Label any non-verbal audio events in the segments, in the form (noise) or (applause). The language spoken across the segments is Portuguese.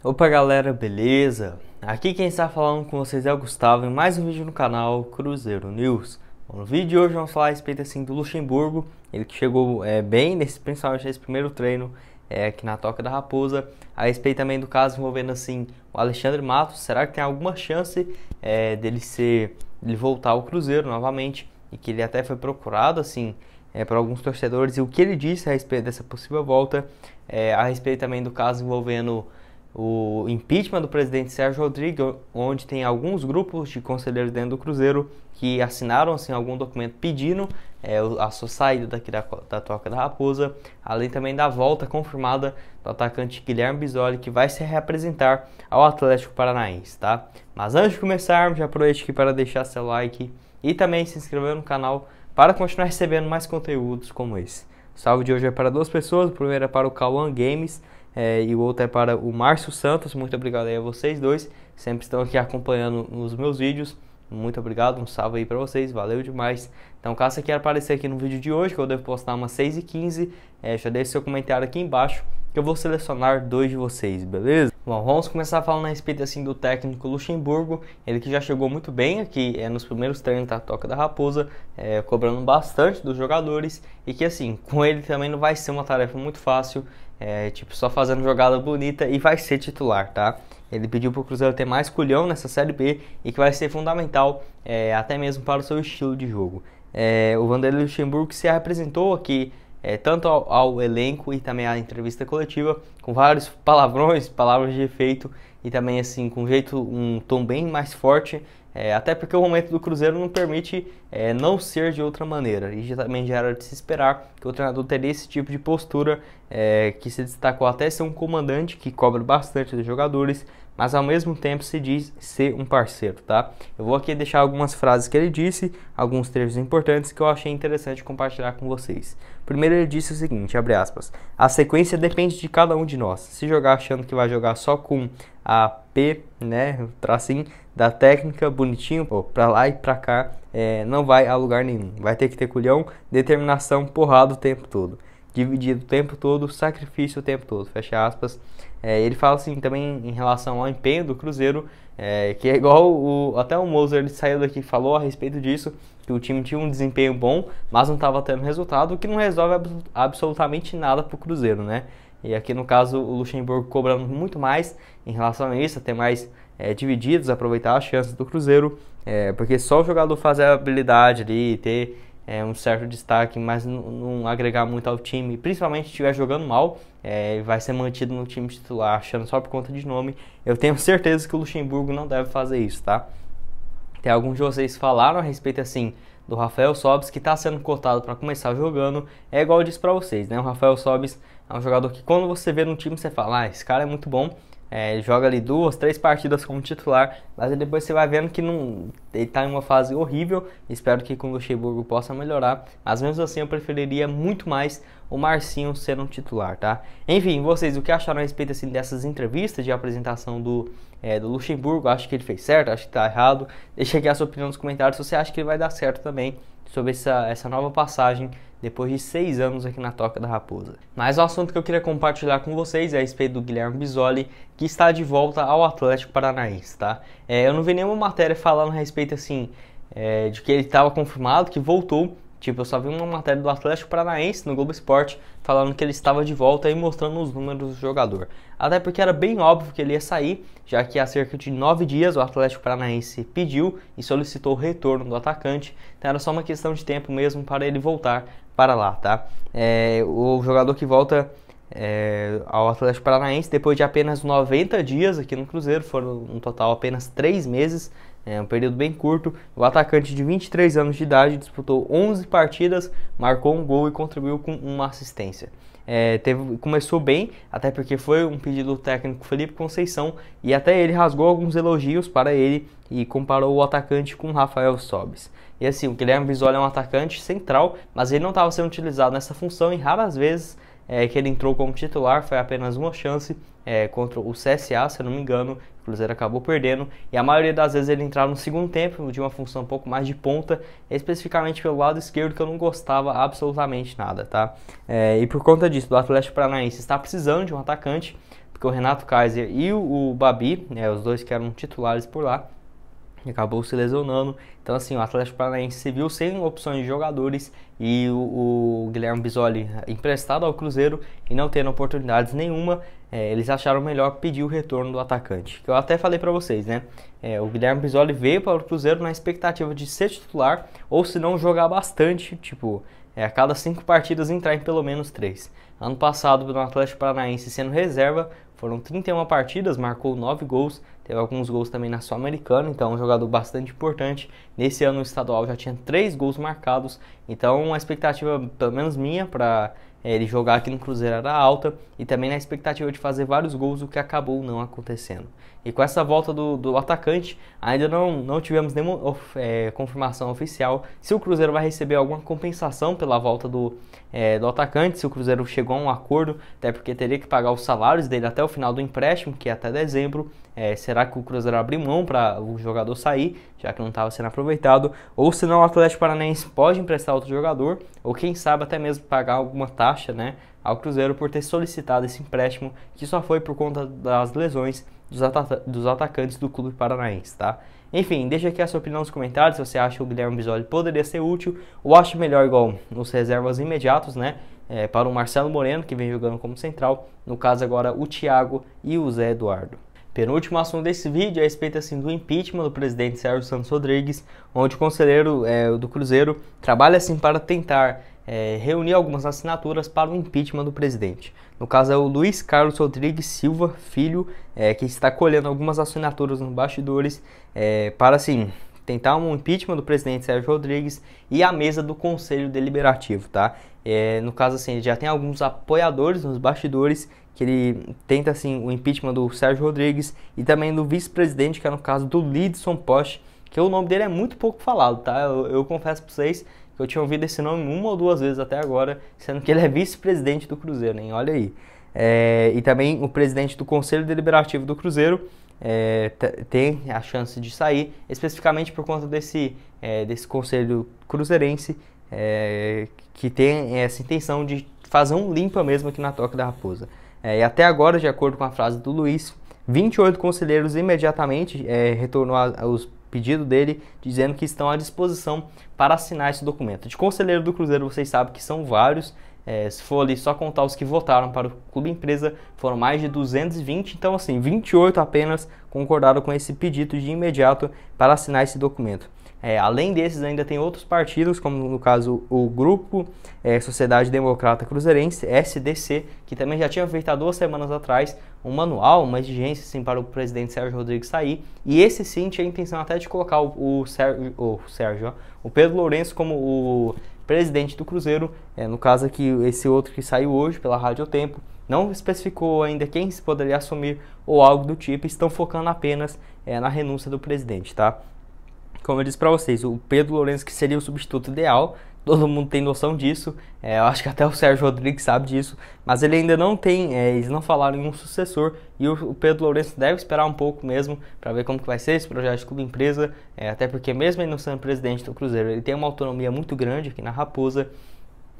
Opa galera, beleza? Aqui quem está falando com vocês é o Gustavo em mais um vídeo no canal Cruzeiro News. Bom, no vídeo de hoje vamos falar a respeito assim, do Luxemburgo, ele que chegou é, bem, nesse, principalmente nesse primeiro treino é, aqui na Toca da Raposa. A respeito também do caso envolvendo assim, o Alexandre Matos, será que tem alguma chance é, dele ser ele voltar ao Cruzeiro novamente? E que ele até foi procurado assim é, para alguns torcedores e o que ele disse a respeito dessa possível volta, é, a respeito também do caso envolvendo o impeachment do presidente Sérgio Rodrigues, onde tem alguns grupos de conselheiros dentro do Cruzeiro que assinaram assim, algum documento pedindo é, a sua saída daqui da, da Toca da Raposa, além também da volta confirmada do atacante Guilherme Bisoli, que vai se representar ao Atlético Paranaense, tá? Mas antes de começarmos, já aproveite aqui para deixar seu like e também se inscrever no canal para continuar recebendo mais conteúdos como esse. O salve de hoje é para duas pessoas, o primeiro é para o Cauan Games, é, e o outro é para o Márcio Santos. Muito obrigado aí a vocês dois, sempre estão aqui acompanhando os meus vídeos. Muito obrigado, um salve aí para vocês, valeu demais. Então, caso você queira aparecer aqui no vídeo de hoje, que eu devo postar umas 6h15, é, já deixe seu comentário aqui embaixo que eu vou selecionar dois de vocês, beleza? Bom, vamos começar falando a respeito assim do técnico Luxemburgo, ele que já chegou muito bem aqui é, nos primeiros treinos da Toca da Raposa, é, cobrando bastante dos jogadores e que assim, com ele também não vai ser uma tarefa muito fácil, é, tipo, só fazendo jogada bonita e vai ser titular, tá? Ele pediu para o Cruzeiro ter mais culhão nessa Série B e que vai ser fundamental é, até mesmo para o seu estilo de jogo. É, o Vanderlei Luxemburgo se apresentou aqui é, tanto ao, ao, elenco e também à entrevista coletiva, com vários palavrões, palavras de efeito e também assim com um jeito, um tom bem mais forte, é, até porque o momento do Cruzeiro não permite é, não ser de outra maneira. E também já era de se esperar que o treinador teria esse tipo de postura, é, que se destacou até ser um comandante que cobra bastante dos jogadores, mas ao mesmo tempo se diz ser um parceiro, tá? Eu vou aqui deixar algumas frases que ele disse, alguns trechos importantes que eu achei interessante compartilhar com vocês. Primeiro ele disse o seguinte, abre aspas, a sequência depende de cada um de nós. Se jogar achando que vai jogar só com a P, né, tracinho da técnica, bonitinho, pô, pra lá e pra cá, é, não vai a lugar nenhum. Vai ter que ter culhão, determinação, porrada o tempo todo. Dividido o tempo todo, sacrifício o tempo todo. Fecha aspas. É, ele fala assim também em relação ao empenho do Cruzeiro, é, que é igual o, até o Moser ele saiu daqui e falou a respeito disso, que o time tinha um desempenho bom, mas não estava tendo resultado, o que não resolve ab absolutamente nada para o Cruzeiro, né? E aqui no caso o Luxemburgo cobrando muito mais em relação a isso, até mais é, divididos, aproveitar as chances do Cruzeiro, é, porque só o jogador fazer a habilidade ali, ter é, um certo destaque, mas não agregar muito ao time, principalmente se estiver jogando mal, é, vai ser mantido no time titular, achando só por conta de nome. Eu tenho (laughs) certeza que o Luxemburgo não deve fazer isso, tá? Tem alguns de vocês falaram a respeito assim do Rafael Sobis que está sendo cotado para começar jogando. É igual eu disse para vocês, né? O Rafael Sobis é um jogador que quando você vê no time você fala, ah, esse cara é muito bom, é, joga ali duas, três partidas como titular, mas depois você vai vendo que não, ele está em uma fase horrível. Espero que com o Luxemburgo possa melhorar. Mas mesmo assim, eu preferiria muito mais o Marcinho ser um titular, tá? Enfim, vocês, o que acharam a respeito assim, dessas entrevistas de apresentação do é, do Luxemburgo, acho que ele fez certo, acho que está errado. Deixa aqui a sua opinião nos comentários se você acha que ele vai dar certo também sobre essa, essa nova passagem depois de seis anos aqui na Toca da Raposa. Mas o assunto que eu queria compartilhar com vocês é a respeito do Guilherme Bisoli, que está de volta ao Atlético Paranaense, tá? É, eu não vi nenhuma matéria falando a respeito, assim, é, de que ele estava confirmado, que voltou, Tipo, eu só vi uma matéria do Atlético Paranaense no Globo Esporte falando que ele estava de volta e mostrando os números do jogador. Até porque era bem óbvio que ele ia sair, já que há cerca de nove dias o Atlético Paranaense pediu e solicitou o retorno do atacante. Então era só uma questão de tempo mesmo para ele voltar para lá, tá? É, o jogador que volta é, ao Atlético Paranaense depois de apenas 90 dias aqui no Cruzeiro, foram no total apenas três meses, é um período bem curto. O atacante de 23 anos de idade disputou 11 partidas, marcou um gol e contribuiu com uma assistência. É, teve, começou bem, até porque foi um pedido do técnico Felipe Conceição e até ele rasgou alguns elogios para ele e comparou o atacante com Rafael Sobis. E assim, o Guilherme Bisoli é um atacante central, mas ele não estava sendo utilizado nessa função e raras vezes é, que ele entrou como titular, foi apenas uma chance é, contra o CSA, se eu não me engano, o Cruzeiro acabou perdendo, e a maioria das vezes ele entrava no segundo tempo, de uma função um pouco mais de ponta, especificamente pelo lado esquerdo, que eu não gostava absolutamente nada, tá? É, e por conta disso, o Atlético Paranaense está precisando de um atacante, porque o Renato Kaiser e o, Babi, né, os dois que eram titulares por lá, acabou se lesionando. Então, assim, o Atlético Paranaense se viu sem opções de jogadores e o, o Guilherme Bisoli emprestado ao Cruzeiro e não tendo oportunidades nenhuma, é, eles acharam melhor pedir o retorno do atacante. Que eu até falei para vocês, né? É, o Guilherme Bisoli veio para o Cruzeiro na expectativa de ser titular ou se não jogar bastante, tipo, é, a cada cinco partidas entrar em pelo menos três. Ano passado, no Atlético Paranaense sendo reserva, foram 31 partidas, marcou 9 gols, teve alguns gols também na Sul-Americana, então é um jogador bastante importante. Nesse ano o estadual já tinha três gols marcados, então a expectativa, pelo menos minha, para eh, ele jogar aqui no Cruzeiro era alta e também na expectativa de fazer vários gols, o que acabou não acontecendo. E com essa volta do, do atacante, ainda não, não tivemos nenhuma é, confirmação oficial se o Cruzeiro vai receber alguma compensação pela volta do, é, do atacante, se o Cruzeiro chegou a um acordo, até porque teria que pagar os salários dele até o final do empréstimo, que é até dezembro, é, será que o Cruzeiro abriu mão para o jogador sair, já que não estava sendo aproveitado? Ou se não, o Atlético Paranaense pode emprestar outro jogador, ou quem sabe até mesmo pagar alguma taxa né, ao Cruzeiro por ter solicitado esse empréstimo, que só foi por conta das lesões dos, dos atacantes do clube paranaense, tá? Enfim, deixa aqui a sua opinião nos comentários se você acha que o Guilherme Bisoli poderia ser útil ou acha melhor igual nos reservas imediatos, né? É, para o Marcelo Moreno, que vem jogando como central, no caso agora o Thiago e o Zé Eduardo. Penúltimo assunto desse vídeo é a respeito assim, do impeachment do presidente Sérgio Santos Rodrigues, onde o conselheiro é, do Cruzeiro trabalha assim para tentar é, reunir algumas assinaturas para o impeachment do presidente. No caso é o Luiz Carlos Rodrigues Silva Filho, é, que está colhendo algumas assinaturas nos bastidores é, para assim tentar um impeachment do presidente Sérgio Rodrigues e a mesa do Conselho Deliberativo, tá? É, no caso, assim, ele já tem alguns apoiadores nos bastidores que ele tenta, assim, o impeachment do Sérgio Rodrigues e também do vice-presidente, que é no caso do Lidson Post, que o nome dele é muito pouco falado, tá? Eu, eu confesso para vocês que eu tinha ouvido esse nome uma ou duas vezes até agora, sendo que ele é vice-presidente do Cruzeiro, hein? Olha aí. É, e também o presidente do Conselho Deliberativo do Cruzeiro, é, tem a chance de sair, especificamente por conta desse, é, desse conselho cruzeirense é, que tem essa intenção de fazer um limpa mesmo aqui na Toca da Raposa. É, e até agora, de acordo com a frase do Luiz, 28 conselheiros imediatamente é, retornou aos pedido dele, dizendo que estão à disposição para assinar esse documento. De conselheiro do Cruzeiro, vocês sabem que são vários, é, se for ali só contar os que votaram para o Clube Empresa, foram mais de 220, então assim, 28 apenas concordaram com esse pedido de imediato para assinar esse documento. É, além desses, ainda tem outros partidos, como no caso o Grupo é, Sociedade Democrata Cruzeirense, SDC, que também já tinha feito há duas semanas atrás um manual, uma exigência sim, para o presidente Sérgio Rodrigues sair. E esse sim tinha a intenção até de colocar o, o Sérgio, o, Sérgio, ó, o Pedro Lourenço como o presidente do Cruzeiro, é, no caso aqui, esse outro que saiu hoje pela Rádio Tempo, não especificou ainda quem se poderia assumir ou algo do tipo, estão focando apenas é, na renúncia do presidente, tá? Como eu disse para vocês, o Pedro Lourenço, que seria o substituto ideal, todo mundo tem noção disso, é, eu acho que até o Sérgio Rodrigues sabe disso, mas ele ainda não tem, é, eles não falaram em um sucessor e o, o Pedro Lourenço deve esperar um pouco mesmo para ver como que vai ser esse projeto de clube empresa, é, até porque mesmo ele não sendo presidente do Cruzeiro, ele tem uma autonomia muito grande aqui na Raposa,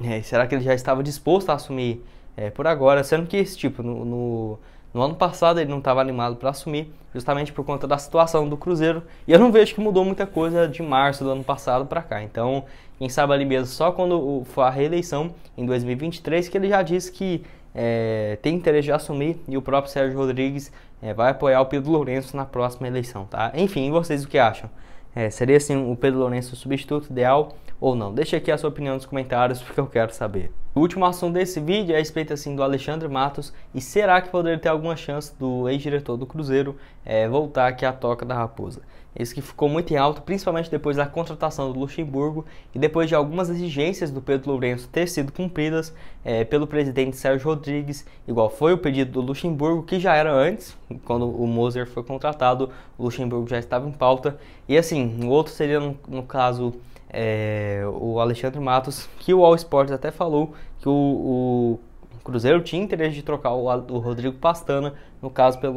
é, será que ele já estava disposto a assumir é, por agora, sendo que esse tipo, no, no no ano passado ele não estava animado para assumir, justamente por conta da situação do Cruzeiro, e eu não vejo que mudou muita coisa de março do ano passado para cá. Então, quem sabe ali mesmo, só quando for a reeleição em 2023, que ele já disse que é, tem interesse de assumir e o próprio Sérgio Rodrigues é, vai apoiar o Pedro Lourenço na próxima eleição, tá? Enfim, vocês o que acham? É, seria assim o Pedro Lourenço o substituto ideal ou não? Deixa aqui a sua opinião nos comentários porque eu quero saber. O último assunto desse vídeo é a respeito assim, do Alexandre Matos e será que poderia ter alguma chance do ex-diretor do Cruzeiro é, voltar aqui à Toca da Raposa? isso que ficou muito em alto, principalmente depois da contratação do Luxemburgo e depois de algumas exigências do Pedro Lourenço ter sido cumpridas é, pelo presidente Sérgio Rodrigues, igual foi o pedido do Luxemburgo, que já era antes, quando o Moser foi contratado, o Luxemburgo já estava em pauta. E assim, o outro seria no, no caso é, o Alexandre Matos, que o All Sports até falou que o, o Cruzeiro tinha interesse de trocar o, o, Rodrigo Pastana, no caso pelo,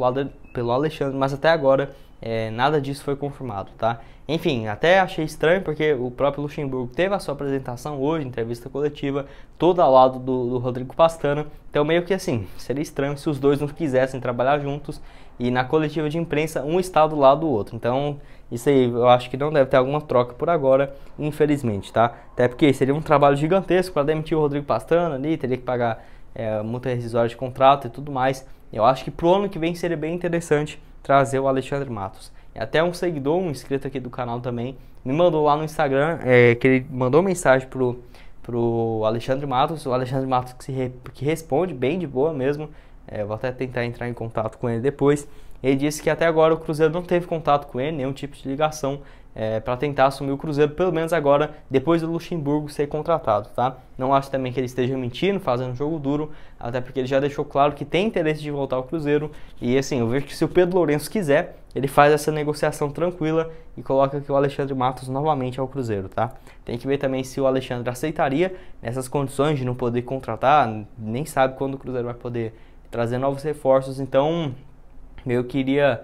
pelo Alexandre, mas até agora é, nada disso foi confirmado, tá? Enfim, até achei estranho porque o próprio Luxemburgo teve a sua apresentação hoje, entrevista coletiva, toda ao lado do, do Rodrigo Pastana, então meio que assim, seria estranho se os dois não quisessem trabalhar juntos e na coletiva de imprensa um está do lado do outro. Então, isso aí eu acho que não deve ter alguma troca por agora, infelizmente, tá? Até porque seria um trabalho gigantesco para demitir o Rodrigo Pastrana ali, teria que pagar é, multa rescisória de contrato e tudo mais. Eu acho que pro ano que vem seria bem interessante trazer o Alexandre Matos. E até um seguidor, um inscrito aqui do canal também, me mandou lá no Instagram, é, que ele mandou mensagem pro, pro Alexandre Matos, o Alexandre Matos que, se re, que responde bem de boa mesmo, é, vou até tentar entrar em contato com ele depois. Ele disse que até agora o Cruzeiro não teve contato com ele, nenhum tipo de ligação é, para tentar assumir o Cruzeiro, pelo menos agora, depois do Luxemburgo ser contratado, tá? Não acho também que ele esteja mentindo, fazendo jogo duro, até porque ele já deixou claro que tem interesse de voltar ao Cruzeiro. E assim, eu vejo que se o Pedro Lourenço quiser, ele faz essa negociação tranquila e coloca aqui o Alexandre Matos novamente ao é Cruzeiro, tá? Tem que ver também se o Alexandre aceitaria nessas condições de não poder contratar, nem sabe quando o Cruzeiro vai poder trazer novos reforços. Então, eu queria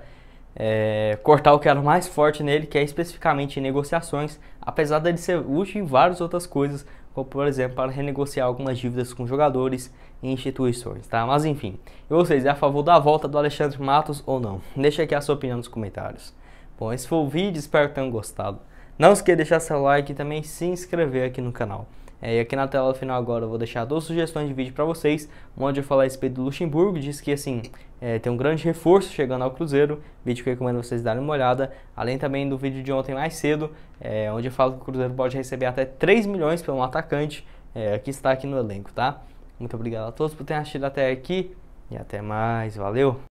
é, cortar o que era mais forte nele, que é especificamente negociações, apesar dele ser útil em várias outras coisas, como por exemplo para renegociar algumas dívidas com jogadores e instituições, tá? Mas enfim, e vocês, é a favor da volta do Alexandre Matos ou não? Deixa aqui a sua opinião nos comentários. Bom, esse foi o vídeo, espero que tenham gostado. Não esqueça de deixar seu like e também se inscrever aqui no canal. É, e aqui na tela final agora eu vou deixar duas sugestões de vídeo para vocês. Uma onde eu falar a respeito do Luxemburgo, diz que assim é, tem um grande reforço chegando ao Cruzeiro, vídeo que eu recomendo vocês darem uma olhada. Além também do vídeo de ontem mais cedo, é, onde eu falo que o Cruzeiro pode receber até 3 milhões por um atacante é, que está aqui no elenco, tá? Muito obrigado a todos por terem assistido até aqui e até mais, valeu!